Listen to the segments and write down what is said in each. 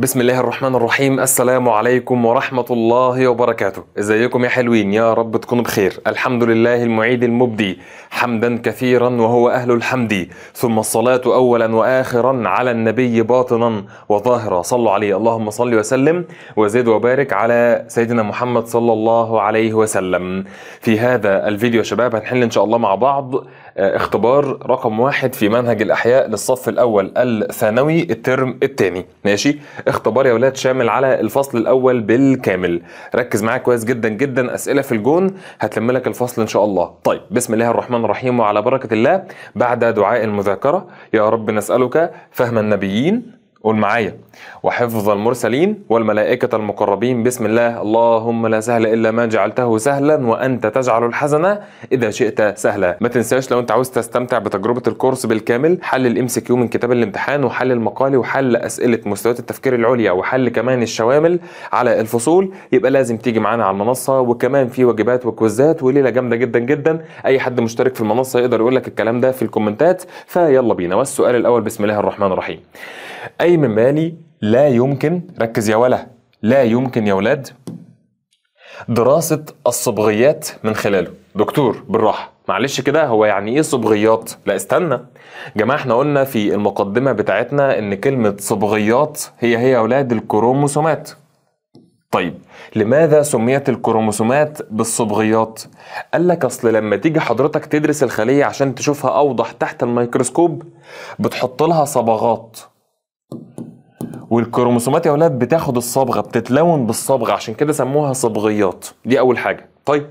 بسم الله الرحمن الرحيم السلام عليكم ورحمة الله وبركاته ازيكم يا حلوين يا رب تكونوا بخير الحمد لله المعيد المبدي حمدا كثيرا وهو أهل الحمد ثم الصلاة أولا وآخرا على النبي باطنا وظاهرا صلوا عليه اللهم صل وسلم وزد وبارك على سيدنا محمد صلى الله عليه وسلم في هذا الفيديو يا شباب هنحل إن شاء الله مع بعض آه، اختبار رقم واحد في منهج الأحياء للصف الأول الثانوي الترم الثاني ماشي اختبار يا ولاد شامل على الفصل الأول بالكامل ركز معايا كويس جدا جدا أسئلة في الجون هتلم لك الفصل إن شاء الله طيب بسم الله الرحمن الرحيم وعلى بركة الله بعد دعاء المذاكرة يا رب نسألك فهم النبيين قول معايا وحفظ المرسلين والملائكة المقربين بسم الله اللهم لا سهل إلا ما جعلته سهلا وأنت تجعل الحزن إذا شئت سهلا ما تنساش لو أنت عاوز تستمتع بتجربة الكورس بالكامل حل الام سي كيو من كتاب الامتحان وحل المقالي وحل أسئلة مستويات التفكير العليا وحل كمان الشوامل على الفصول يبقى لازم تيجي معانا على المنصة وكمان في واجبات وكوزات وليلة جامدة جدا جدا أي حد مشترك في المنصة يقدر يقول لك الكلام ده في الكومنتات فيلا بينا والسؤال الأول بسم الله الرحمن الرحيم أي من مالي لا يمكن ركز يا ولا لا يمكن يا ولاد دراسة الصبغيات من خلاله دكتور بالراحة معلش كده هو يعني ايه صبغيات لا استنى جماعة احنا قلنا في المقدمة بتاعتنا ان كلمة صبغيات هي هي اولاد الكروموسومات طيب لماذا سميت الكروموسومات بالصبغيات؟ قال لك اصل لما تيجي حضرتك تدرس الخليه عشان تشوفها اوضح تحت الميكروسكوب بتحط لها صبغات والكروموسومات يا اولاد بتاخد الصبغه بتتلون بالصبغه عشان كده سموها صبغيات دي اول حاجه طيب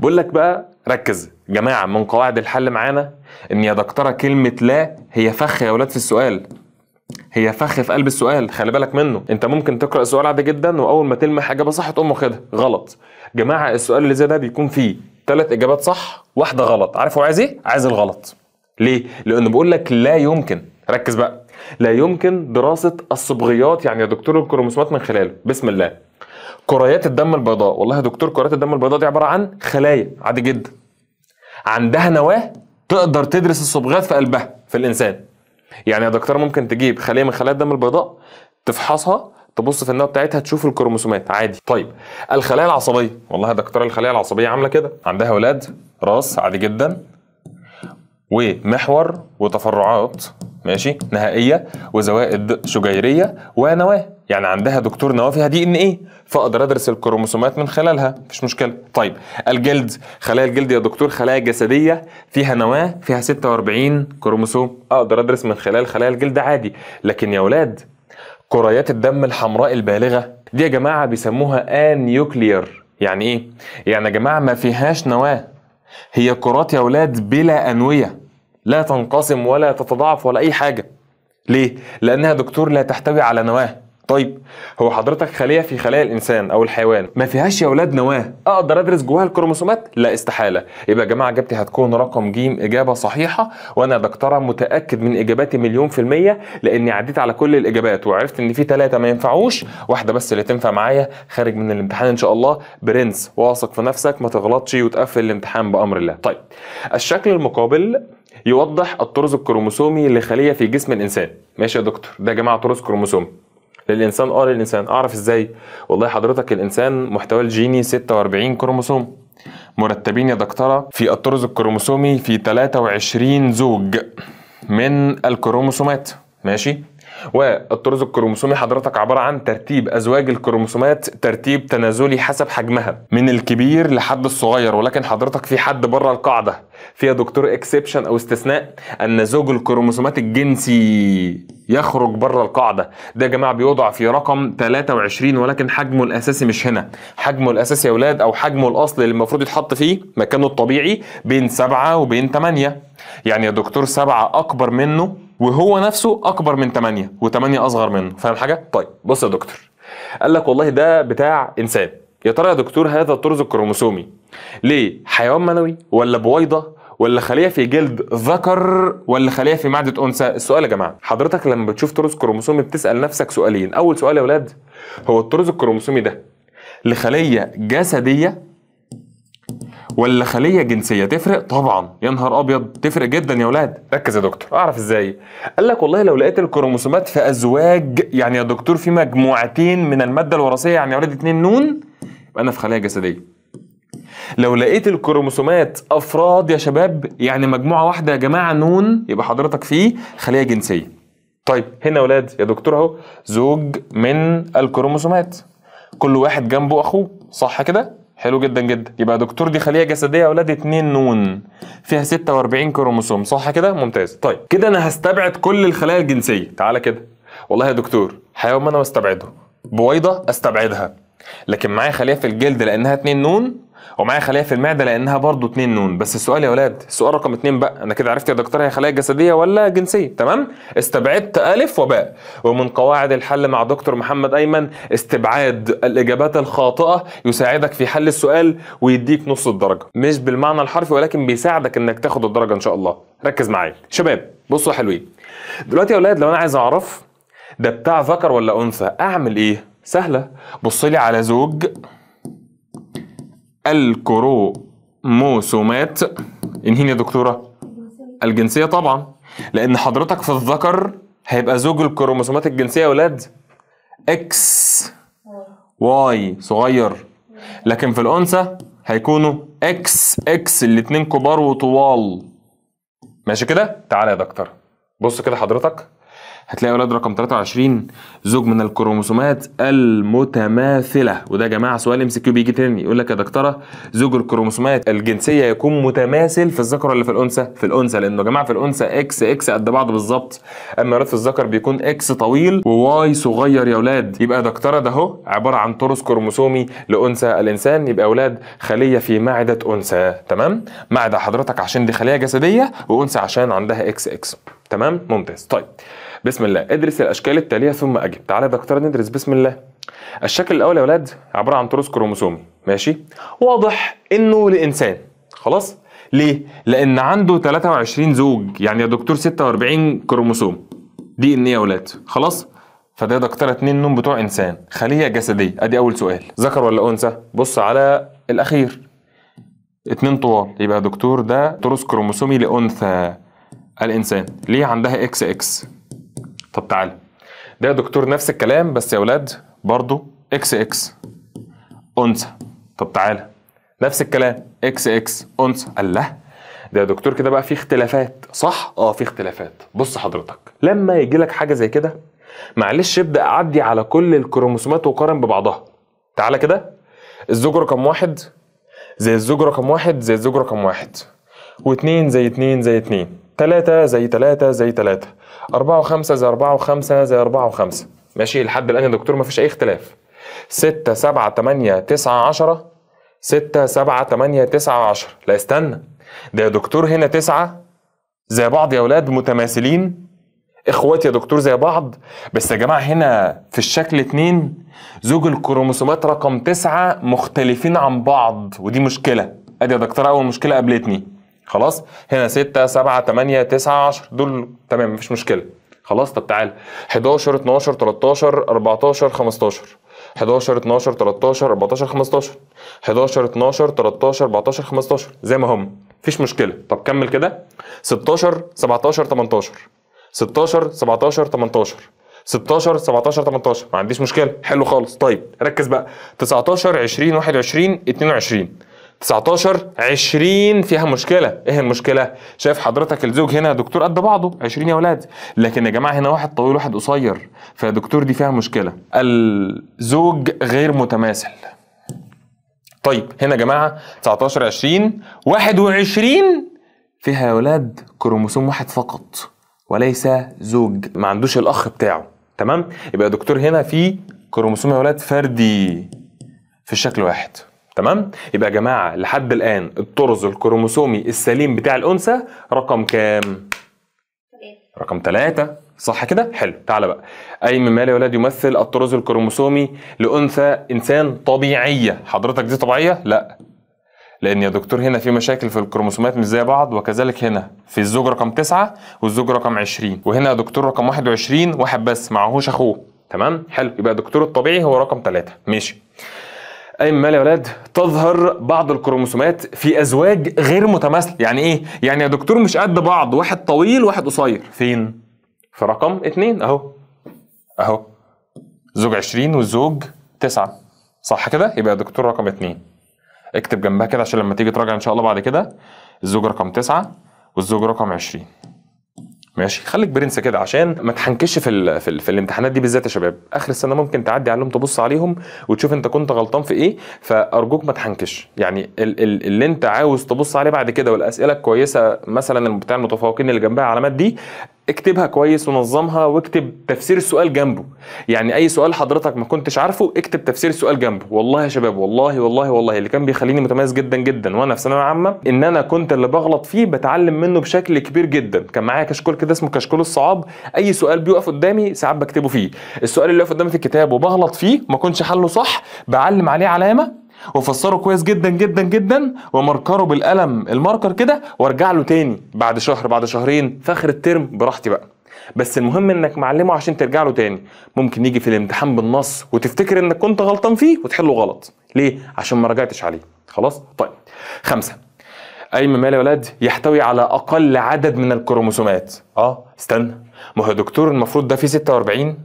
بقول لك بقى ركز جماعه من قواعد الحل معانا ان يا دكتوره كلمه لا هي فخ يا اولاد في السؤال هي فخ في قلب السؤال خلي بالك منه انت ممكن تقرا السؤال عادي جدا واول ما تلمح اجابه صح تقوم واخدها غلط جماعه السؤال اللي زي ده بيكون فيه ثلاث اجابات صح واحده غلط عارف هو عايز ايه عايز الغلط ليه لانه بيقول لك لا يمكن ركز بقى لا يمكن دراسه الصبغيات يعني يا دكتور الكروموسومات من خلاله بسم الله كريات الدم البيضاء والله يا دكتور كريات الدم البيضاء دي عباره عن خلايا عادي جدا عندها نواه تقدر تدرس الصبغات في قلبها في الانسان يعني يا دكتور ممكن تجيب خليه من خلايا الدم البيضاء تفحصها تبص في النواه بتاعتها تشوف الكروموسومات عادي طيب الخلايا العصبيه والله يا دكتور الخلايا العصبيه عامله كده عندها ولاد راس عادي جدا ومحور وتفرعات ماشي نهائيه وزوائد شجيريه ونواه يعني عندها دكتور نواه فيها دي ان ايه فاقدر ادرس الكروموسومات من خلالها مفيش مشكله طيب الجلد خلايا الجلد يا دكتور خلايا جسديه فيها نواه فيها 46 كروموسوم اقدر ادرس من خلال خلايا الجلد عادي لكن يا اولاد كريات الدم الحمراء البالغه دي يا جماعه بيسموها انيوكلير يعني ايه يعني يا جماعه ما فيهاش نواه هي كرات يا أولاد بلا أنوية لا تنقسم ولا تتضاعف ولا أي حاجة ليه؟ لأنها دكتور لا تحتوي على نواة طيب هو حضرتك خليه في خلايا الانسان او الحيوان ما فيهاش يا اولاد نواه اقدر ادرس جواها الكروموسومات لا استحاله يبقى يا جماعه اجابتي هتكون رقم ج اجابه صحيحه وانا دكتوره متاكد من اجاباتي مليون في الميه لاني عديت على كل الاجابات وعرفت ان في ثلاثه ما ينفعوش واحده بس اللي تنفع معايا خارج من الامتحان ان شاء الله برنس واثق في نفسك ما تغلطش وتقفل الامتحان بامر الله طيب الشكل المقابل يوضح الطرز الكروموسومي لخليه في جسم الانسان ماشي يا دكتور ده يا جماعه طرز كروموسومي للانسان اه للانسان اعرف ازاي والله حضرتك الانسان محتوى الجيني 46 كروموسوم مرتبين يا دكتوره في الطرز الكروموسومي في 23 زوج من الكروموسومات ماشي والطراز الكروموسومي حضرتك عباره عن ترتيب ازواج الكروموسومات ترتيب تنازلي حسب حجمها من الكبير لحد الصغير ولكن حضرتك في حد بره القاعده فيها دكتور اكسبشن او استثناء ان زوج الكروموسومات الجنسي يخرج بره القاعده ده يا جماعه بيوضع في رقم 23 ولكن حجمه الاساسي مش هنا حجمه الاساسي يا اولاد او حجمه الاصلي اللي المفروض يتحط فيه مكانه الطبيعي بين 7 وبين 8 يعني يا دكتور 7 اكبر منه وهو نفسه اكبر من 8 و8 اصغر منه فاهم حاجه طيب بص يا دكتور قال لك والله ده بتاع انسان يا ترى يا دكتور هذا الطرز الكروموسومي ليه حيوان منوي ولا بويضه ولا خليه في جلد ذكر ولا خليه في معده انثى السؤال يا جماعه حضرتك لما بتشوف طرز كروموسومي بتسال نفسك سؤالين اول سؤال يا ولاد هو الطرز الكروموسومي ده لخليه جسديه ولا خليه جنسيه تفرق طبعا يا نهار ابيض تفرق جدا يا ولاد ركز يا دكتور اعرف ازاي قال لك والله لو لقيت الكروموسومات في ازواج يعني يا دكتور في مجموعتين من الماده الوراثيه يعني يا ولاد اتنين نون يبقى انا في خليه جسديه لو لقيت الكروموسومات افراد يا شباب يعني مجموعه واحده يا جماعه نون يبقى حضرتك في خليه جنسيه طيب هنا يا ولاد يا دكتور اهو زوج من الكروموسومات كل واحد جنبه اخوه صح كده حلو جدا جدا يبقى دكتور دي خليه جسديه يا اولاد 2 نون فيها 46 كروموسوم صح كده ممتاز طيب كده انا هستبعد كل الخلايا الجنسيه تعالى كده والله يا دكتور حيوان ما انا بستبعده بويضه استبعدها لكن معايا خليه في الجلد لانها 2 نون ومعايا خلايا في المعده لانها برضو اتنين نون بس السؤال يا ولاد السؤال رقم اتنين بقى انا كده عرفت يا دكتور هي خلايا جسديه ولا جنسيه تمام استبعدت الف وباء ومن قواعد الحل مع دكتور محمد ايمن استبعاد الاجابات الخاطئه يساعدك في حل السؤال ويديك نص الدرجه مش بالمعنى الحرفي ولكن بيساعدك انك تاخد الدرجه ان شاء الله ركز معايا شباب بصوا حلوين دلوقتي يا ولاد لو انا عايز اعرف ده بتاع ذكر ولا انثى اعمل ايه سهله بص لي على زوج الكروموسومات انهيني يا دكتوره الجنسيه طبعا لان حضرتك في الذكر هيبقى زوج الكروموسومات الجنسيه يا ولاد اكس واي صغير لكن في الانثى هيكونوا اكس اكس الاثنين كبار وطوال ماشي كده تعالى يا دكتور بص كده حضرتك هتلاقي اولاد رقم 23 زوج من الكروموسومات المتماثله وده يا جماعه سؤال ام كيو بيجي تاني يقول لك يا دكتوره زوج الكروموسومات الجنسيه يكون متماثل في الذكر ولا في الانثى في الانثى لانه يا جماعه في الانثى اكس اكس قد بعض بالظبط اما ولاد في الذكر بيكون اكس طويل وواي صغير يا اولاد يبقى يا دكتوره ده اهو عباره عن ترس كروموسومي لانثى الانسان يبقى اولاد خليه في معده انثى تمام معده حضرتك عشان دي خليه جسديه وانثى عشان عندها اكس اكس تمام ممتاز طيب بسم الله ادرس الاشكال التاليه ثم اجب تعالى يا دكتور ندرس بسم الله الشكل الاول يا ولاد عباره عن تروس كروموسومي ماشي واضح انه لانسان خلاص ليه لان عنده 23 زوج يعني يا دكتور 46 كروموسوم دي ان ايه يا ولاد خلاص فده دكتور اتنين نوم بتوع انسان خليه جسديه ادي اول سؤال ذكر ولا انثى بص على الاخير اتنين طوال يبقى يا دكتور ده تروس كروموسومي لانثى الانسان ليه عندها اكس اكس طب تعالى ده يا دكتور نفس الكلام بس يا ولاد برضو اكس اكس انثى طب تعالى نفس الكلام اكس اكس انثى الله ده يا دكتور كده بقى في اختلافات صح اه في اختلافات بص حضرتك لما يجي لك حاجه زي كده معلش ابدا اعدي على كل الكروموسومات وقارن ببعضها تعالى كده الزوج رقم واحد زي الزوج رقم واحد زي الزوج رقم واحد واثنين زي اثنين زي اثنين 3 زي 3 زي 3 4 و5 زي 4 و5 زي 4 و5 ماشي لحد الان يا دكتور مفيش اي اختلاف 6 7 8 9 10 6 7 8 9 10 لا استنى ده يا دكتور هنا 9 زي بعض يا اولاد متماثلين اخوات يا دكتور زي بعض بس يا جماعه هنا في الشكل 2 زوج الكروموسومات رقم 9 مختلفين عن بعض ودي مشكله ادي يا دكتور اول مشكله قابلتني خلاص هنا 6 7 8 9 10 دول تمام مفيش مشكله خلاص طب تعالى 11 12 13 14 15 11 12 13 14 15 11 12 13 14 15 زي ما هم مفيش مشكله طب كمل كده 16 17 18 16 17 18 16 17 18 ما عنديش مشكله حلو خالص طيب ركز بقى 19 20 21 22 19 20 فيها مشكله ايه المشكله شايف حضرتك الزوج هنا دكتور قد بعضه 20 يا ولاد لكن يا جماعه هنا واحد طويل واحد قصير فيا دكتور دي فيها مشكله الزوج غير متماثل طيب هنا يا جماعه 19 20 21 فيها يا ولاد كروموسوم واحد فقط وليس زوج ما عندوش الاخ بتاعه تمام يبقى يا دكتور هنا في كروموسوم يا ولاد فردي في الشكل واحد تمام يبقى يا جماعه لحد الان الطرز الكروموسومي السليم بتاع الانثى رقم كام رقم ثلاثة صح كده حلو تعالى بقى اي مال يا ولاد يمثل الطرز الكروموسومي لانثى انسان طبيعيه حضرتك دي طبيعيه لا لان يا دكتور هنا في مشاكل في الكروموسومات مش زي بعض وكذلك هنا في الزوج رقم تسعة والزوج رقم 20 وهنا يا دكتور رقم 21 واحد بس معهوش اخوه تمام حلو يبقى الدكتور الطبيعي هو رقم ثلاثة ماشي مال يا ولاد تظهر بعض الكروموسومات في ازواج غير متماثله يعني ايه يعني يا دكتور مش قد بعض واحد طويل واحد قصير فين في رقم اتنين اهو اهو زوج 20 والزوج 9 صح كده يبقى يا دكتور رقم اتنين اكتب جنبها كده عشان لما تيجي تراجع ان شاء الله بعد كده الزوج رقم 9 والزوج رقم 20 ماشي خليك برنس كده عشان ما تحنكش في في, في الامتحانات دي بالذات يا شباب اخر السنه ممكن تعدي عليهم تبص عليهم وتشوف انت كنت غلطان في ايه فارجوك ما تحنكش يعني ال ال اللي انت عاوز تبص عليه بعد كده والاسئله الكويسه مثلا بتاع المتفوقين اللي جنبها علامات دي اكتبها كويس ونظمها واكتب تفسير السؤال جنبه يعني اي سؤال حضرتك ما كنتش عارفه اكتب تفسير السؤال جنبه والله يا شباب والله والله والله اللي كان بيخليني متميز جدا جدا وانا في ثانويه عامه ان انا كنت اللي بغلط فيه بتعلم منه بشكل كبير جدا كان معايا كشكول كده اسمه كشكول الصعاب اي سؤال بيقف قدامي ساعات بكتبه فيه السؤال اللي واقف قدامي في الكتاب وبغلط فيه ما كنتش حله صح بعلم عليه علامه وافسره كويس جدا جدا جدا وماركره بالقلم الماركر كده وارجع له تاني بعد شهر بعد شهرين في اخر الترم براحتي بقى بس المهم انك معلمه عشان ترجع له تاني ممكن يجي في الامتحان بالنص وتفتكر انك كنت غلطان فيه وتحله غلط ليه عشان ما رجعتش عليه خلاص طيب خمسة اي ممال يا ولاد يحتوي على اقل عدد من الكروموسومات اه استنى ما هو دكتور المفروض ده فيه 46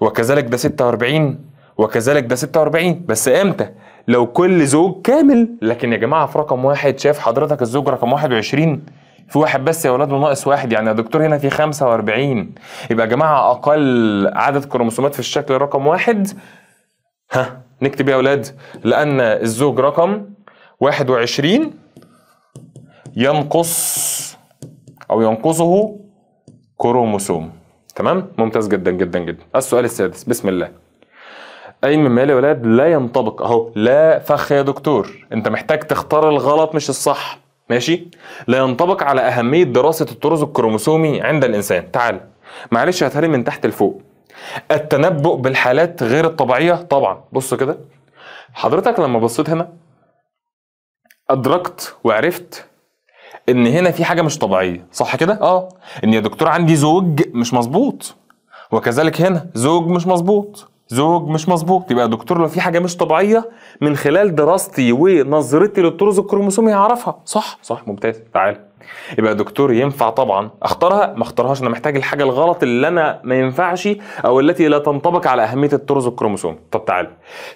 وكذلك ده 46 وكذلك ده 46 بس امتى لو كل زوج كامل لكن يا جماعه في رقم واحد شاف حضرتك الزوج رقم 21 في واحد بس يا ولاد وناقص واحد يعني يا دكتور هنا في 45 يبقى يا جماعه اقل عدد كروموسومات في الشكل رقم واحد ها نكتب يا ولاد لان الزوج رقم 21 ينقص او ينقصه كروموسوم تمام ممتاز جدا جدا جدا السؤال السادس بسم الله اي من مالي يا ولاد لا ينطبق اهو لا فخ يا دكتور انت محتاج تختار الغلط مش الصح ماشي لا ينطبق على اهميه دراسه الطرز الكروموسومي عند الانسان تعال معلش هتهري من تحت لفوق التنبؤ بالحالات غير الطبيعيه طبعا بص كده حضرتك لما بصيت هنا ادركت وعرفت ان هنا في حاجه مش طبيعيه صح كده اه ان يا دكتور عندي زوج مش مظبوط وكذلك هنا زوج مش مظبوط زوج مش مظبوط يبقى دكتور لو في حاجه مش طبيعيه من خلال دراستي ونظرتي للطرز الكروموسومي هعرفها صح صح ممتاز تعال يبقى دكتور ينفع طبعا اختارها ما اختارهاش انا محتاج الحاجه الغلط اللي انا ما ينفعش او التي لا تنطبق على اهميه الطرز الكروموسومي طب تعال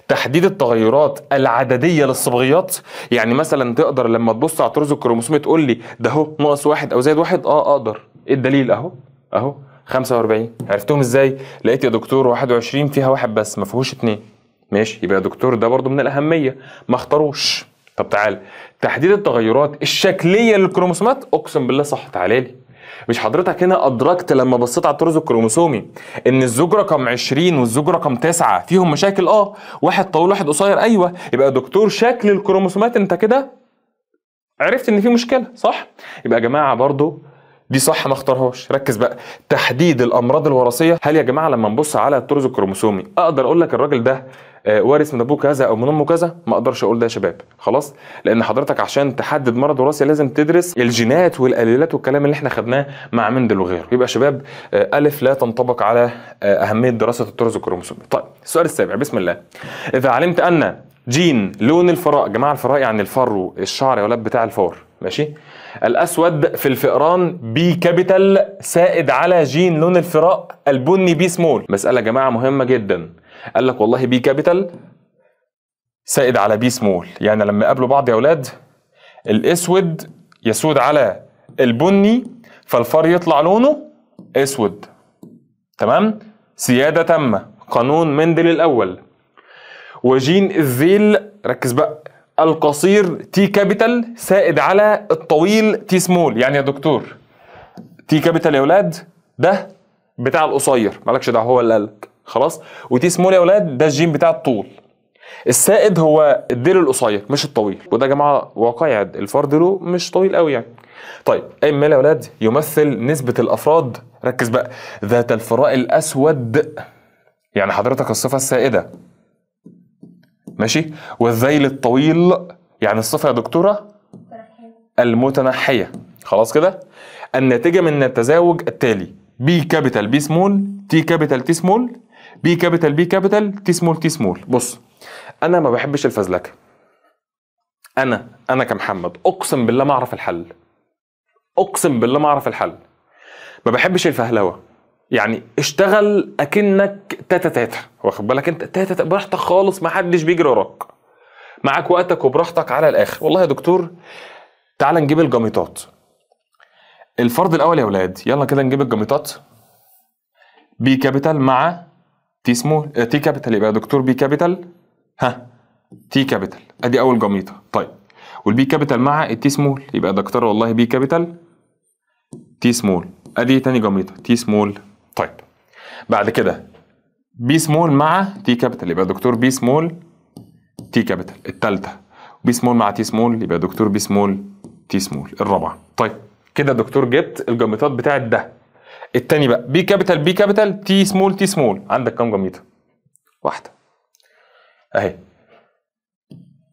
تحديد التغيرات العدديه للصبغيات يعني مثلا تقدر لما تبص على الطرز الكروموسومي تقول لي ده هو ناقص واحد او زائد واحد اه اقدر إيه الدليل اهو اهو 45 عرفتهم ازاي لقيت يا دكتور 21 فيها واحد بس ما فيهوش اثنين ماشي يبقى يا دكتور ده برضو من الاهميه ما اختاروش طب تعال تحديد التغيرات الشكليه للكروموسومات اقسم بالله صح تعالى لي مش حضرتك هنا ادركت لما بصيت على الطرز الكروموسومي ان الزوج رقم 20 والزوج رقم 9 فيهم مشاكل اه واحد طويل واحد قصير ايوه يبقى يا دكتور شكل الكروموسومات انت كده عرفت ان في مشكله صح يبقى يا جماعه برضو دي صح ما اختارهاش ركز بقى تحديد الامراض الوراثيه هل يا جماعه لما نبص على الطرز الكروموسومي اقدر اقول لك الراجل ده آه، وارث من ابوه كذا او من امه كذا ما اقدرش اقول ده يا شباب خلاص لان حضرتك عشان تحدد مرض وراثي لازم تدرس الجينات والاليلات والكلام اللي احنا خدناه مع مندل وغيره يبقى شباب آه، الف لا تنطبق على آه، اهميه دراسه الطرز الكروموسومي طيب السؤال السابع بسم الله اذا علمت ان جين لون الفراء جماعه الفراء يعني الفرو الشعر يا ولاد بتاع الفار ماشي الأسود في الفئران بي كابيتال سائد على جين لون الفراء البني بي سمول مسألة يا جماعة مهمة جدا قال لك والله بي كابيتال سائد على بي سمول يعني لما يقابلوا بعض يا أولاد الأسود يسود على البني فالفار يطلع لونه أسود تمام سيادة تامة قانون مندل الأول وجين الذيل ركز بقى القصير تي كابيتال سائد على الطويل تي سمول يعني يا دكتور تي كابيتال يا اولاد ده بتاع القصير مالكش دعوه هو اللي قالك خلاص وتي سمول يا اولاد ده الجين بتاع الطول السائد هو الديل القصير مش الطويل وده يا جماعه واقعي الفرد له مش طويل قوي يعني طيب اي مال يا اولاد يمثل نسبه الافراد ركز بقى ذات الفراء الاسود يعني حضرتك الصفه السائده ماشي والذيل الطويل يعني الصفه يا دكتوره المتنحيه خلاص كده الناتجه من التزاوج التالي بي كابيتال بي سمول تي كابيتال تي سمول بي كابيتال بي كابيتال تي سمول تي سمول بص انا ما بحبش الفزلكه انا انا كمحمد اقسم بالله ما اعرف الحل اقسم بالله ما اعرف الحل ما بحبش الفهلوه يعني اشتغل اكنك تاتا تاتا واخد بالك انت تاتا تاتا براحتك خالص ما حدش بيجري وراك معاك وقتك وبراحتك على الاخر والله يا دكتور تعال نجيب الجميطات الفرض الاول يا اولاد يلا كده نجيب الجميطات بي كابيتال مع تي سمول آه، تي كابيتال يبقى يا دكتور بي كابيتال ها تي كابيتال ادي اول جميطه طيب والبي كابيتال مع التي سمول يبقى يا دكتور والله بي كابيتال تي سمول ادي تاني جميطه تي سمول طيب بعد كده بي سمول مع تي كابيتال يبقى دكتور بي سمول تي كابيتال الثالثه بي سمول مع تي سمول يبقى دكتور بي سمول تي سمول الرابعه طيب كده دكتور جبت الجميطات بتاعه ده الثاني بقى بي كابيتال بي كابيتال تي سمول تي سمول عندك كام جميطه واحده اهي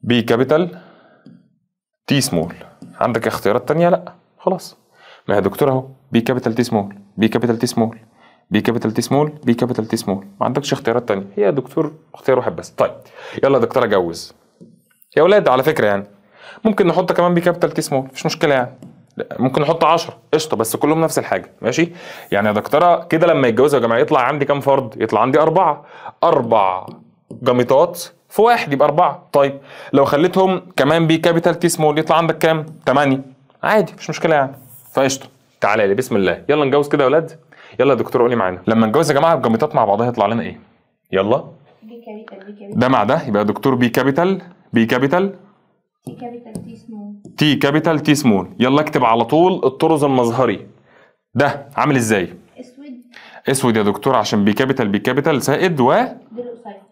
بي كابيتال تي سمول عندك اختيارات ثانيه لا خلاص ما هي دكتور اهو بي كابيتال تي سمول بي كابيتال تي سمول بي كابيتال تي سمول بي كابيتال تي سمول ما عندكش اختيارات تانية هي يا دكتور اختيار واحد بس طيب يلا يا دكتور اجوز يا ولاد على فكره يعني ممكن نحط كمان بي كابيتال تي سمول مفيش مشكله يعني ممكن نحط 10 قشطه بس كلهم نفس الحاجه ماشي يعني يا دكتوره كده لما يتجوزوا يا جماعه يطلع عندي كام فرد يطلع عندي اربعه اربع جميطات في واحد يبقى اربعه طيب لو خليتهم كمان بي كابيتال تي سمول يطلع عندك كام 8 عادي مفيش مشكله يعني فقشطه تعالى لي بسم الله يلا نجوز كده يا اولاد يلا يا دكتور قولي معانا لما نتجوز يا جماعه الجاميتات مع بعضها يطلع لنا ايه يلا بي كابيتال بي كابيتال ده مع ده يبقى دكتور بي كابيتال بي كابيتال تي كابيتال تي سمول تي كابيتال تي سمول يلا اكتب على طول الطرز المظهري ده عامل ازاي اسود اسود يا دكتور عشان بي كابيتال بي كابيتال سائد و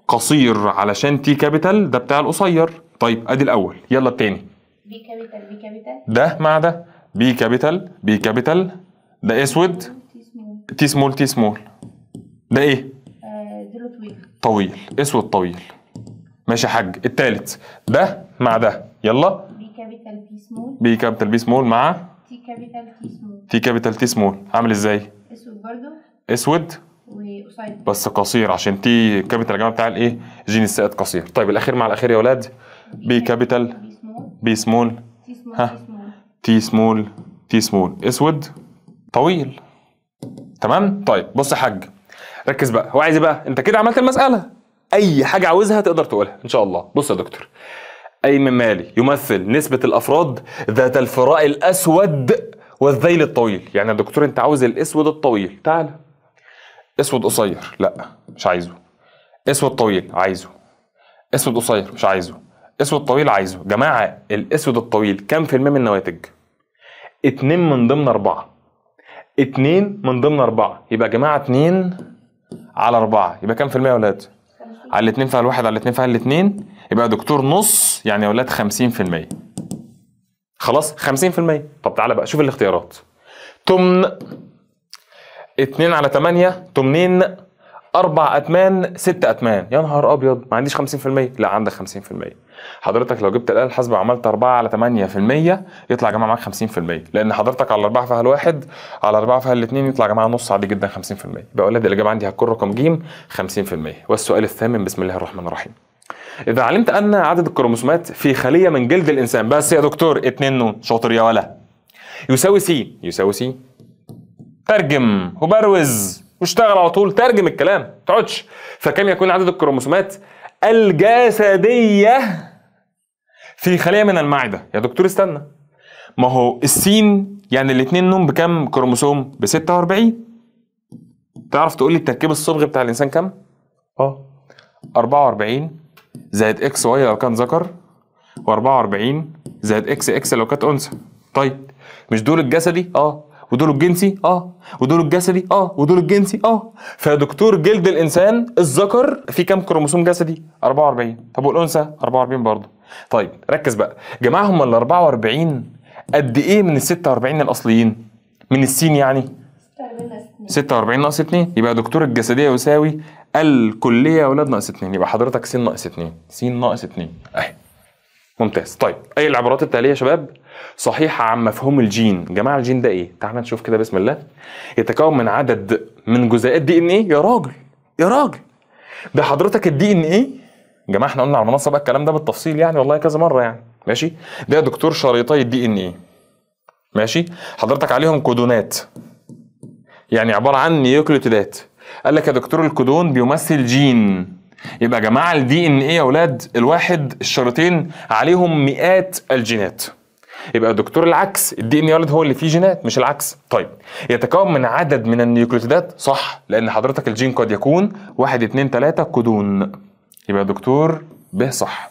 قصير علشان تي كابيتال ده بتاع القصير طيب ادي الاول يلا التاني بي كابيتال بي كابيتال ده مع ده بي كابيتال بي كابيتال ده اسود تي سمول تي سمول ده ايه؟ آه، طويل طويل اسود طويل ماشي يا حاج التالت ده مع ده يلا بي كابيتال بي سمول بي كابيتال بي سمول مع تي كابيتال تي سمول تي كابيتال تي سمول عامل ازاي؟ اسود برضه اسود وقصير بس قصير عشان تي كابيتال يا جماعه بتاع الايه؟ جين السائد قصير طيب الاخير مع الاخير يا ولاد بي كابيتال بي سمول تي سمول تي سمول تي سمول اسود طويل تمام طيب بص يا حاج ركز بقى هو عايز ايه بقى انت كده عملت المساله اي حاجه عاوزها تقدر تقولها ان شاء الله بص يا دكتور ايمن مالي يمثل نسبه الافراد ذات الفراء الاسود والذيل الطويل يعني يا دكتور انت عاوز الاسود الطويل تعال اسود قصير لا مش عايزه اسود طويل عايزه اسود قصير مش عايزه اسود طويل عايزه جماعه الاسود الطويل كام في المية من النواتج اتنين من ضمن اربعه 2 من ضمن 4 يبقى يا جماعه 2 على 4 يبقى كام في المية يا ولاد؟ على الاثنين فيها الواحد على الاثنين فيها الاثنين يبقى يا دكتور نص يعني يا ولاد 50% خلاص 50% طب تعالى بقى شوف الاختيارات تمن 2 على 8 تمنين اربع اتمان ست اتمان يا نهار ابيض ما عنديش 50% لا عندك 50% حضرتك لو جبت الاله الحاسبه وعملت 4 على 8% يطلع جماعه معاك 50% لان حضرتك على 4 فيها الواحد على 4 فيها الاثنين يطلع جماعه نص عادي جدا 50% يبقى اولاد الاجابه عندي هتكون رقم ج 50% والسؤال الثامن بسم الله الرحمن الرحيم اذا علمت ان عدد الكروموسومات في خليه من جلد الانسان بس يا دكتور اتنين نون شاطر يا ولا يساوي سي يساوي سي ترجم وبروز واشتغل على طول ترجم الكلام ما تقعدش فكم يكون عدد الكروموسومات الجسديه في خليه من المعده يا دكتور استنى ما هو السين يعني الاثنين نوم بكام كروموسوم ب 46 تعرف تقول لي التركيب الصبغي بتاع الانسان كام اه 44 زائد اكس واي لو كان ذكر و44 زائد اكس اكس لو كانت انثى طيب مش دول الجسدي اه ودول الجنسي اه ودول الجسدي اه ودول الجنسي اه فدكتور جلد الانسان الذكر في كام كروموسوم جسدي 44 طب والانثى 44 برضه طيب ركز بقى جماعه هم ال 44 قد ايه من ال 46 الاصليين من السين يعني 46 ناقص 2 يبقى دكتور الجسديه يساوي الكليه يا ولاد ناقص 2 يبقى حضرتك س ناقص 2 س ناقص 2 اهي ممتاز طيب اي العبارات التاليه يا شباب صحيحه عن مفهوم الجين جماعه الجين ده ايه تعال نشوف كده بسم الله يتكون من عدد من جزيئات دي ان ايه يا راجل يا راجل ده حضرتك الدي ان ايه جماعه احنا قلنا على المنصه بقى الكلام ده بالتفصيل يعني والله كذا مره يعني ماشي ده دكتور شريطي الدي ان ايه ماشي حضرتك عليهم كودونات يعني عباره عن نيوكليوتيدات قال لك يا دكتور الكودون بيمثل جين يبقى يا جماعه الدي ان ايه يا اولاد الواحد الشريطين عليهم مئات الجينات يبقى دكتور العكس الدي ان يولد هو اللي فيه جينات مش العكس طيب يتكون من عدد من النيوكليوتيدات صح لان حضرتك الجين قد يكون 1 2 3 كودون يبقى دكتور ب صح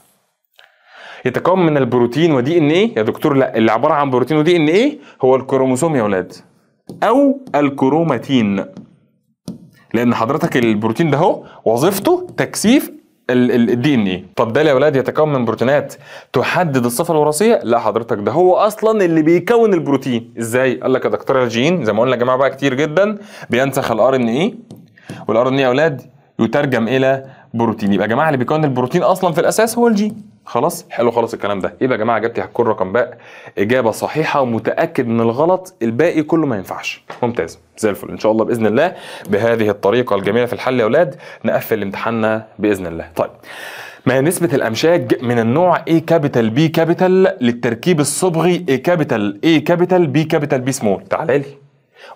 يتكون من البروتين ودي ان ايه يا دكتور لا اللي عباره عن بروتين ودي ان ايه هو الكروموسوم يا اولاد او الكروماتين لان حضرتك البروتين ده هو وظيفته تكثيف الدي ان ايه طب ده يا ولاد يتكون من بروتينات تحدد الصفه الوراثيه لا حضرتك ده هو اصلا اللي بيكون البروتين ازاي قال لك يا دكتور الجين زي ما قلنا يا جماعه بقى كتير جدا بينسخ الار ان ايه والار ان ايه يا اولاد يترجم الى بروتين يبقى يا جماعه اللي بيكون البروتين اصلا في الاساس هو الجين خلاص حلو خلاص الكلام ده يبقى يا جماعه اجابتي هتكون رقم باء اجابه صحيحه ومتاكد من الغلط الباقي كله ما ينفعش ممتاز زي الفل ان شاء الله باذن الله بهذه الطريقه الجميله في الحل يا اولاد نقفل امتحاننا باذن الله طيب ما هي نسبة الأمشاج من النوع A كابيتال B كابيتال للتركيب الصبغي A كابيتال A كابيتال B كابيتال B سمول تعالى لي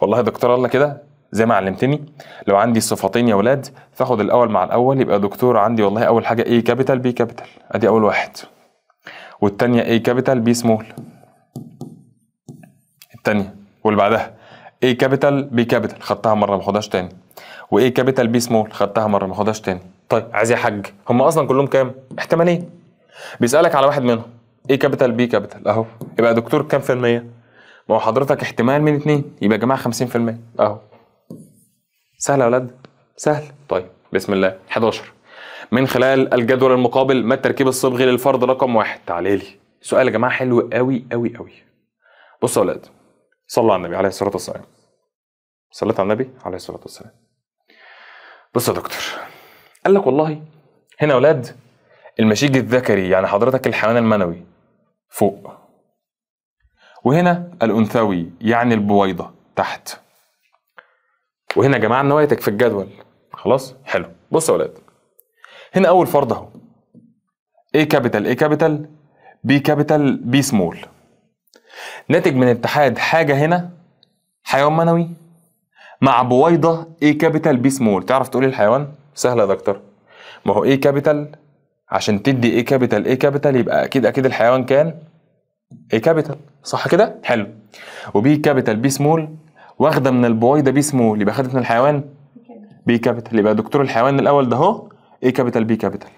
والله يا دكتور الله كده زي ما علمتني لو عندي صفتين يا ولاد فاخد الأول مع الأول يبقى دكتور عندي والله أول حاجة A كابيتال B كابيتال أدي أول واحد والتانية A كابيتال B سمول التانية واللي بعدها اي كابيتال بي كابيتال خدتها مره ما خدهاش تاني واي كابيتال بي سمول خدتها مره ما خدهاش تاني طيب عايز يا حاج هم اصلا كلهم كام احتمالين بيسالك على واحد منهم اي كابيتال بي كابيتال اهو يبقى دكتور كام في الميه ما هو حضرتك احتمال من اتنين يبقى يا جماعه 50% اهو سهل يا ولاد سهل طيب بسم الله 11 من خلال الجدول المقابل ما التركيب الصبغي للفرد رقم واحد تعالي لي سؤال يا جماعه حلو قوي قوي قوي بصوا يا ولاد صلى على النبي عليه الصلاه والسلام صليت على النبي عليه الصلاه والسلام بص يا دكتور قال لك والله هنا يا اولاد المشيج الذكري يعني حضرتك الحيوان المنوي فوق وهنا الانثوي يعني البويضه تحت وهنا يا جماعه نوايتك في الجدول خلاص حلو بص يا اولاد هنا اول فرض اهو ايه كابيتال ايه كابيتال بي كابيتال بي سمول ناتج من اتحاد حاجه هنا حيوان منوي مع بويضه اي كابيتال بي سمول تعرف تقول إيه الحيوان سهله يا دكتور ما هو اي كابيتال عشان تدي اي كابيتال اي كابيتال يبقى اكيد اكيد الحيوان كان اي كابيتال صح كده حلو وبي كابيتال بي سمول واخده من البويضه بي سمول يبقى خدت من الحيوان بي كابيتال يبقى دكتور الحيوان الاول ده اهو اي كابيتال بي كابيتال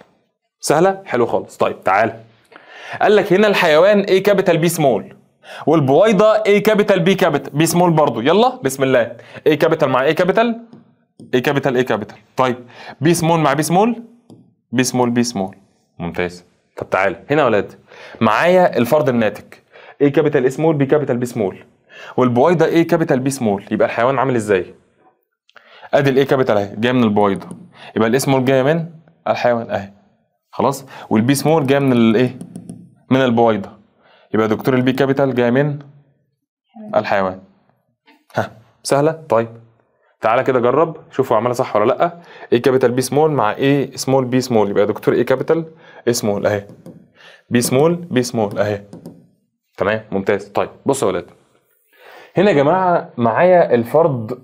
سهله حلو خالص طيب تعال قال لك هنا الحيوان اي كابيتال بي سمول والبويضه اي كابيتال بي كابيتال بي سمول برضه يلا بسم الله اي كابيتال مع اي كابيتال اي كابيتال اي كابيتال طيب بي سمول مع بي سمول بي سمول بي سمول ممتاز طب تعالى هنا يا ولاد معايا الفرد الناتج اي كابيتال اي سمول بي كابيتال بي سمول والبويضه اي كابيتال بي سمول يبقى الحيوان عامل ازاي ادي الاي كابيتال اهي جايه من البويضه يبقى الاي سمول جايه من الحيوان اهي خلاص والبي سمول جايه من الايه من البويضه يبقى دكتور البي كابيتال جاي من الحيوان ها سهله طيب تعالى كده جرب شوفوا عملها صح ولا لا اي كابيتال بي سمول مع اي سمول بي سمول يبقى دكتور اي كابيتال اي سمول اهي بي سمول بي سمول اهي تمام ممتاز طيب بصوا يا ولاد هنا يا جماعه معايا الفرد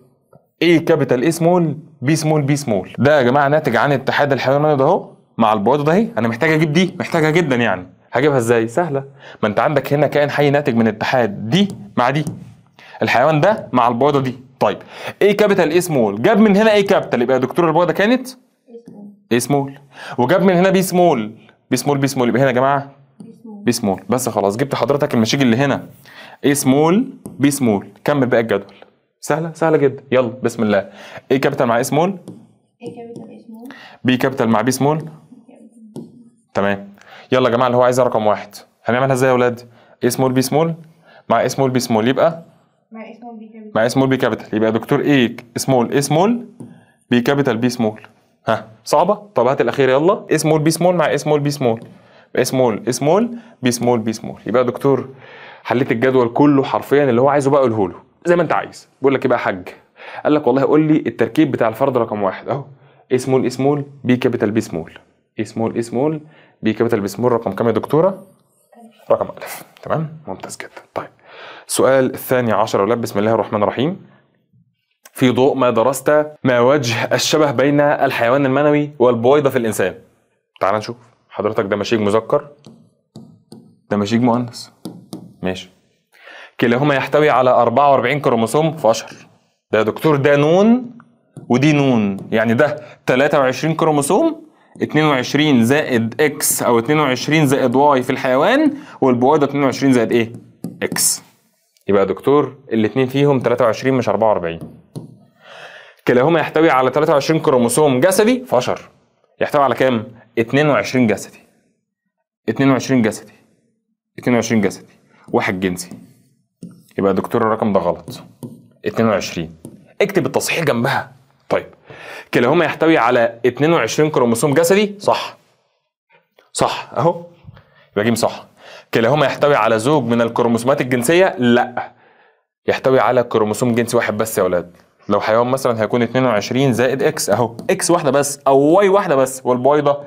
اي كابيتال اي سمول بي سمول بي سمول ده يا جماعه ناتج عن اتحاد الحيوانات ده اهو مع البويضه ده اهي انا محتاج اجيب دي محتاجها جدا يعني هجيبها ازاي سهله ما انت عندك هنا كائن حي ناتج من اتحاد دي مع دي الحيوان ده مع البيضة دي طيب اي كابيتال اي سمول جاب من هنا اي كابيتال يبقى يا دكتور البيضة كانت اي سمول وجاب من هنا بي سمول بي سمول بي سمول يبقى هنا يا جماعه بي سمول بس خلاص جبت حضرتك المشيج اللي هنا اي سمول بي سمول كمل بقى الجدول سهله سهله جدا يلا بسم الله اي كابيتال مع اي سمول اي كابيتال اي سمول بي كابيتال مع بي سمول تمام يلا يا جماعه اللي هو عايزها رقم واحد هنعملها ازاي يا اولاد؟ اي سمول بي سمول مع اي سمول بي سمول يبقى مع اي سمول بي كابيتال مع سمول بي كابيتال يبقى دكتور اي سمول اي سمول بي كابيتال بي سمول ها صعبه؟ طب هات الاخير يلا اي سمول بي سمول مع اي سمول بي سمول اي سمول اي سمول بي سمول بي سمول يبقى يا دكتور حليت الجدول كله حرفيا اللي هو عايزه بقى قوله له زي ما انت عايز بيقول لك ايه بقى يا حاج قال لك والله قول لي التركيب بتاع الفرد رقم واحد اهو اي سمول اي سمول بي كابيتال بي سمول اي سمول اي سمول بي كابيتال بيسمول رقم كام يا دكتوره؟ رقم ألف تمام؟ ممتاز جدا طيب السؤال الثاني عشر اولاد بسم الله الرحمن الرحيم في ضوء ما درست ما وجه الشبه بين الحيوان المنوي والبويضة في الإنسان تعال نشوف حضرتك ده مشيج مذكر ده مشيج مؤنث ماشي كلاهما يحتوي على 44 كروموسوم في اشهر ده يا دكتور ده نون ودي نون يعني ده 23 كروموسوم 22 زائد اكس او 22 زائد واي في الحيوان والبويضه 22 زائد ايه؟ اكس. يبقى يا دكتور الاثنين فيهم 23 مش 44. كلاهما يحتوي على 23 كروموسوم جسدي فشر. يحتوي على كام؟ 22 جسدي. 22 جسدي. 22 جسدي. واحد جنسي. يبقى يا دكتور الرقم ده غلط. 22. اكتب التصحيح جنبها. طيب كلاهما يحتوي على 22 كروموسوم جسدي صح صح اهو يبقى جيم صح كلاهما يحتوي على زوج من الكروموسومات الجنسيه لا يحتوي على كروموسوم جنسي واحد بس يا ولاد لو حيوان مثلا هيكون 22 زائد اكس اهو اكس واحده بس او واي واحده بس والبويضه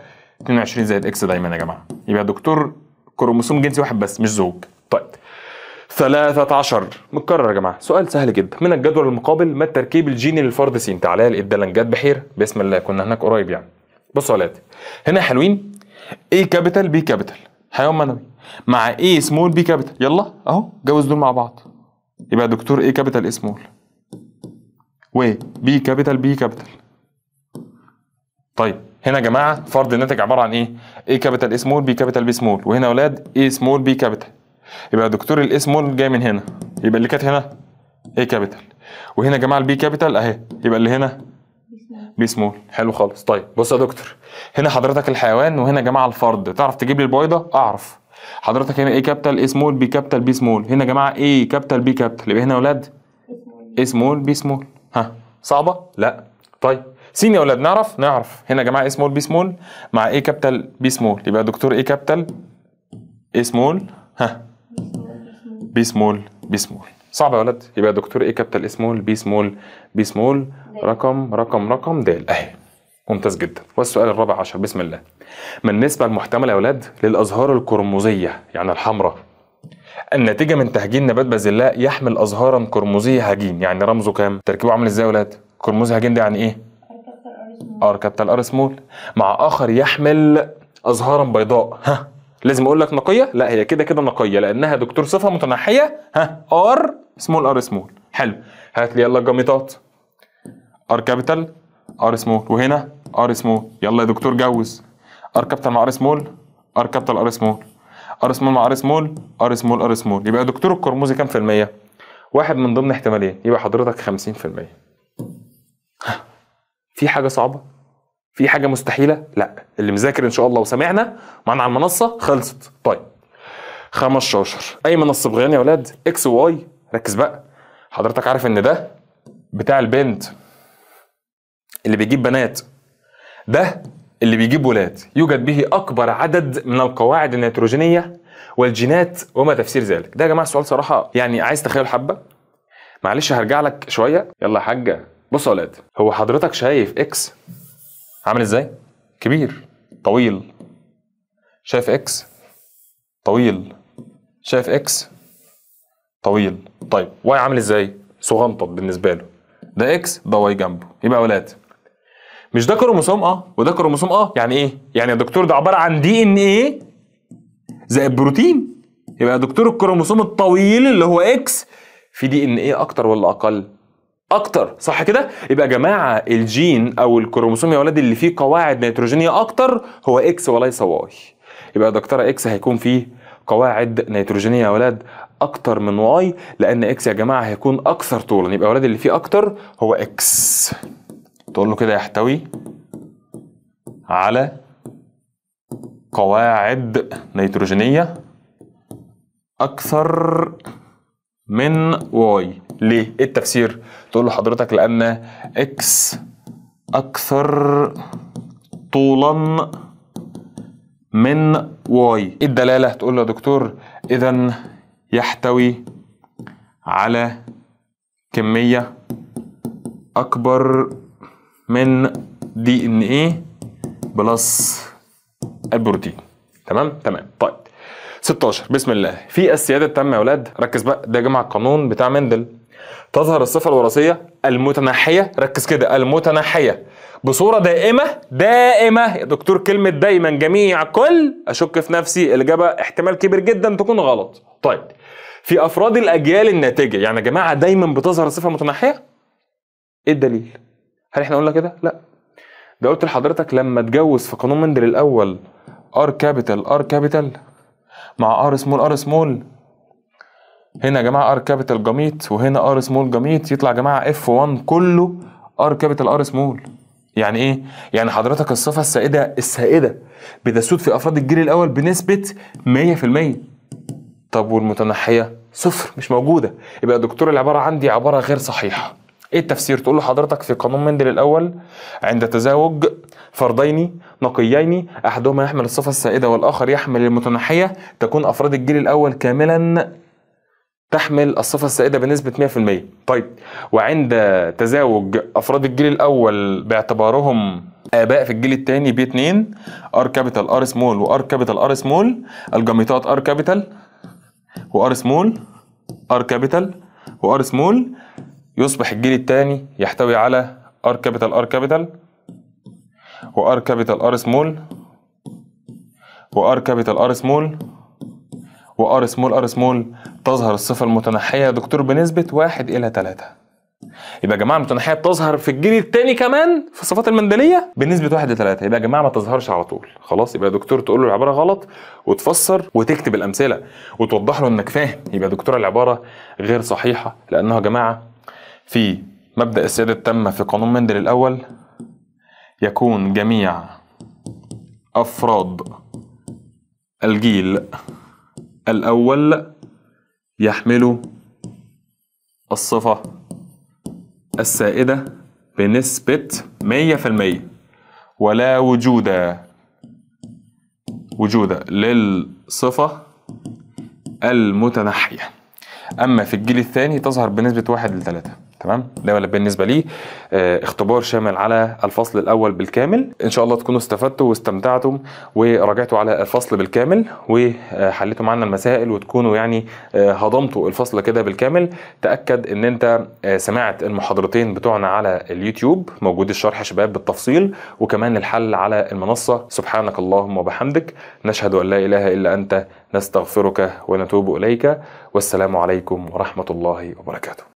22 زائد اكس دايما يا جماعه يبقى يا دكتور كروموسوم جنسي واحد بس مش زوج طيب 13 متكرر يا جماعه سؤال سهل جدا من الجدول المقابل ما التركيب الجيني للفرد س تعالى الدلنجات بحيره بسم الله كنا هناك قريب يعني بصوا يا هنا حلوين اي كابيتال بي كابيتال حيوان منوي مع اي سمول بي كابيتال يلا اهو جوز دول مع بعض يبقى دكتور اي كابيتال اي سمول و بي كابيتال بي كابيتال طيب هنا يا جماعه فرد الناتج عباره عن ايه؟ اي كابيتال اي سمول بي كابيتال بي سمول وهنا اولاد اي سمول بي كابيتال يبقى دكتور الاي سمول جاي من هنا يبقى اللي كانت هنا ايه كابيتال وهنا يا جماعه البي كابيتال اهي يبقى اللي هنا بي سمول حلو خالص طيب بص يا دكتور هنا حضرتك الحيوان وهنا يا جماعه الفرد تعرف تجيب لي البويضه اعرف حضرتك هنا ايه كابيتال اي سمول بي كابيتال بي سمول هنا يا جماعه ايه كابيتال بي كابيتال يبقى هنا يا اولاد اي سمول بي سمول ها صعبه لا طيب سين يا اولاد نعرف نعرف هنا يا جماعه اي سمول بي سمول مع ايه كابيتال بي سمول يبقى دكتور ايه كابيتال اي سمول ها بي سمول بي سمول صعب يا ولد يبقى دكتور ايه كابيتال سمول بي سمول بي سمول رقم رقم رقم دال اهي ممتاز جدا والسؤال الرابع عشر بسم الله ما النسبة المحتملة يا ولاد للأزهار القرمزية يعني الحمراء النتيجة من تهجين نبات بازلاء يحمل أزهارا قرمزية هجين يعني رمزه كام؟ تركيبه عامل ازاي يا ولاد؟ قرمزي هجين ده يعني ايه؟ ار كابيتال ار سمول مع آخر يحمل أزهارا بيضاء ها لازم اقول لك نقيه لا هي كده كده نقيه لانها دكتور صفه متنحيه ها ار سمول ار سمول حلو هات لي يلا الجامطات ار كابيتال ار سمول وهنا ار سمول يلا يا دكتور جوز ار كابيتال مع ار سمول ار كابيتال ار سمول ار سمول مع ار سمول ار سمول ار سمول يبقى دكتور الكرموزي كام في المية؟ واحد من ضمن احتمالين يبقى حضرتك 50% في حاجه صعبه في حاجه مستحيله لا اللي مذاكر ان شاء الله وسامعنا معانا على المنصه خلصت طيب 15 اي منصه بغيان يا ولاد اكس وواي ركز بقى حضرتك عارف ان ده بتاع البنت اللي بيجيب بنات ده اللي بيجيب ولاد يوجد به اكبر عدد من القواعد النيتروجينيه والجينات وما تفسير ذلك ده يا جماعه سؤال صراحه يعني عايز تخيل حبه معلش هرجع لك شويه يلا يا حاجه بص يا ولاد هو حضرتك شايف اكس عامل ازاي؟ كبير طويل شايف اكس طويل شايف اكس طويل طيب واي عامل ازاي؟ صغنطط بالنسبه له ده اكس ده واي جنبه يبقى ولاد مش ده كروموسوم اه وده كروموسوم اه يعني ايه؟ يعني يا دكتور ده عباره عن دي ان ايه زائد بروتين يبقى يا دكتور الكروموسوم الطويل اللي هو اكس في دي ان ايه اكتر ولا اقل؟ اكتر صح كده يبقى يا جماعه الجين او الكروموسوم يا ولاد اللي فيه قواعد نيتروجينيه اكتر هو اكس وليس واي يبقى يا دكتوره اكس هيكون فيه قواعد نيتروجينيه يا ولاد اكتر من واي لان اكس يا جماعه هيكون اكثر طولا يبقى يا ولاد اللي فيه اكتر هو اكس تقول له كده يحتوي على قواعد نيتروجينيه اكثر من واي ليه؟ ايه التفسير؟ تقول له حضرتك لأن اكس أكثر طولا من واي ايه الدلالة؟ تقول له يا دكتور إذا يحتوي على كمية أكبر من دي إن إيه بلس البروتين تمام؟ تمام طيب 16 بسم الله في السياده التامه يا اولاد ركز بقى ده جمع القانون بتاع مندل تظهر الصفه الوراثيه المتناحيه ركز كده المتناحيه بصوره دائمه دائمه يا دكتور كلمه دايما جميع كل اشك في نفسي الاجابه احتمال كبير جدا تكون غلط طيب في افراد الاجيال الناتجه يعني يا جماعه دايما بتظهر الصفه المتناحيه ايه الدليل هل احنا قلنا كده لا ده قلت لحضرتك لما اتجوز في قانون مندل الاول ار كابيتال ار كابيتال مع ار سمول ار سمول هنا يا جماعه ار كابيتال جميت وهنا ار سمول جميت يطلع يا جماعه اف 1 كله ار كابيتال ار سمول يعني ايه؟ يعني حضرتك الصفة السائدة السائدة بتسود في أفراد الجيل الأول بنسبة 100% طب والمتنحية؟ صفر مش موجودة يبقى يا دكتور العبارة عندي عبارة غير صحيحة ايه التفسير تقول له حضرتك في قانون مندل الاول عند تزاوج فردين نقيين احدهما يحمل الصفه السائده والاخر يحمل المتنحيه تكون افراد الجيل الاول كاملا تحمل الصفة السائدة بنسبة 100% طيب وعند تزاوج أفراد الجيل الأول باعتبارهم آباء في الجيل الثاني بي 2 ار كابيتال ار سمول وار كابيتال ار سمول الجميطات ار كابيتال وار سمول ار كابيتال وار سمول يصبح الجيل الثاني يحتوي على ار كابيتال ار كابيتال وار كابيتال ار سمول وار كابيتال ار سمول وار سمول ار سمول تظهر الصفة المتنحية يا دكتور بنسبة واحد إلى 3 يبقى يا جماعة المتنحية بتظهر في الجيل الثاني كمان في الصفات المندلية بنسبة واحد إلى 3 يبقى يا جماعة ما تظهرش على طول خلاص يبقى يا دكتور تقول له العبارة غلط وتفسر وتكتب الأمثلة وتوضح له إنك فاهم يبقى يا دكتور العبارة غير صحيحة لأنه يا جماعة في مبدأ السيادة التامة في قانون مندل الأول يكون جميع أفراد الجيل الأول يحملوا الصفة السائدة بنسبة 100% ولا وجود وجود للصفة المتنحية أما في الجيل الثاني تظهر بنسبة واحد 3 تمام ده بالنسبه لي آه، اختبار شامل على الفصل الاول بالكامل ان شاء الله تكونوا استفدتوا واستمتعتم وراجعتوا على الفصل بالكامل وحليتوا معانا المسائل وتكونوا يعني آه، هضمتوا الفصل كده بالكامل تاكد ان انت آه، سمعت المحاضرتين بتوعنا على اليوتيوب موجود الشرح شباب بالتفصيل وكمان الحل على المنصه سبحانك اللهم وبحمدك نشهد ان لا اله الا انت نستغفرك ونتوب اليك والسلام عليكم ورحمه الله وبركاته